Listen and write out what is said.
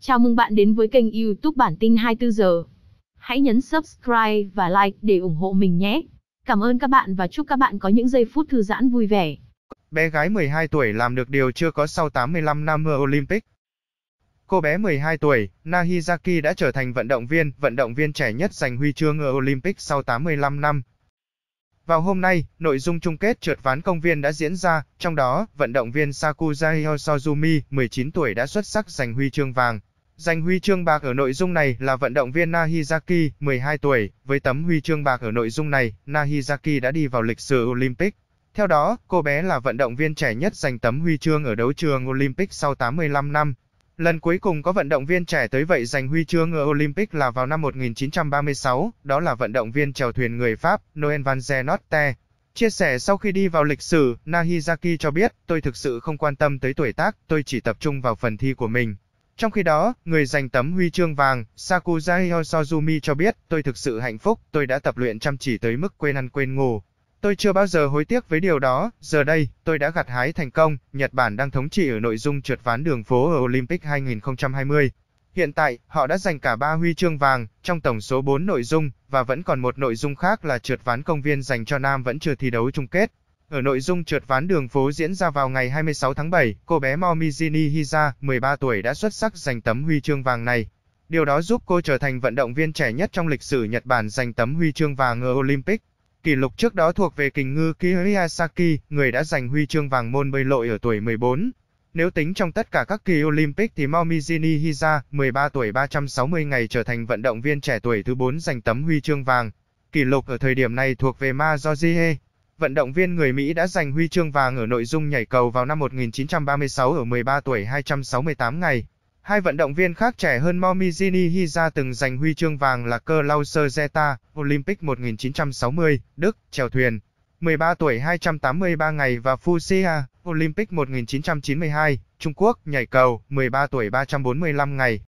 Chào mừng bạn đến với kênh YouTube Bản tin 24 giờ. Hãy nhấn subscribe và like để ủng hộ mình nhé. Cảm ơn các bạn và chúc các bạn có những giây phút thư giãn vui vẻ. Bé gái 12 tuổi làm được điều chưa có sau 85 năm Olympic. Cô bé 12 tuổi, Nahizaki đã trở thành vận động viên, vận động viên trẻ nhất giành huy chương ở Olympic sau 85 năm. Vào hôm nay, nội dung chung kết trượt ván công viên đã diễn ra, trong đó, vận động viên Sakuzai Sozumi, 19 tuổi đã xuất sắc giành huy chương vàng, Giành huy chương bạc ở nội dung này là vận động viên Nahizaki, 12 tuổi. Với tấm huy chương bạc ở nội dung này, Nahizaki đã đi vào lịch sử Olympic. Theo đó, cô bé là vận động viên trẻ nhất giành tấm huy chương ở đấu trường Olympic sau 85 năm. Lần cuối cùng có vận động viên trẻ tới vậy giành huy chương ở Olympic là vào năm 1936, đó là vận động viên chèo thuyền người Pháp Noel Van Zenotte. Chia sẻ sau khi đi vào lịch sử, Nahizaki cho biết, tôi thực sự không quan tâm tới tuổi tác, tôi chỉ tập trung vào phần thi của mình. Trong khi đó, người giành tấm huy chương vàng, Sakuzai Sozumi cho biết, tôi thực sự hạnh phúc, tôi đã tập luyện chăm chỉ tới mức quên ăn quên ngủ. Tôi chưa bao giờ hối tiếc với điều đó, giờ đây, tôi đã gặt hái thành công, Nhật Bản đang thống trị ở nội dung trượt ván đường phố ở Olympic 2020. Hiện tại, họ đã giành cả 3 huy chương vàng, trong tổng số 4 nội dung, và vẫn còn một nội dung khác là trượt ván công viên dành cho nam vẫn chưa thi đấu chung kết. Ở nội dung trượt ván đường phố diễn ra vào ngày 26 tháng 7, cô bé Momizini Hiza, 13 tuổi đã xuất sắc giành tấm huy chương vàng này. Điều đó giúp cô trở thành vận động viên trẻ nhất trong lịch sử Nhật Bản giành tấm huy chương vàng ở Olympic. Kỷ lục trước đó thuộc về kình ngư Kiyosaki, người đã giành huy chương vàng môn bơi lội ở tuổi 14. Nếu tính trong tất cả các kỳ Olympic thì Momizini Hiza, 13 tuổi 360 ngày trở thành vận động viên trẻ tuổi thứ 4 giành tấm huy chương vàng. Kỷ lục ở thời điểm này thuộc về Ma Jojihe vận động viên người Mỹ đã giành huy chương vàng ở nội dung nhảy cầu vào năm 1936 ở 13 tuổi 268 ngày. Hai vận động viên khác trẻ hơn Momizini Hiza từng giành huy chương vàng là Klauser Zeta, Olympic 1960, Đức, chèo thuyền, 13 tuổi 283 ngày và Fuxia, Olympic 1992, Trung Quốc, nhảy cầu, 13 tuổi 345 ngày.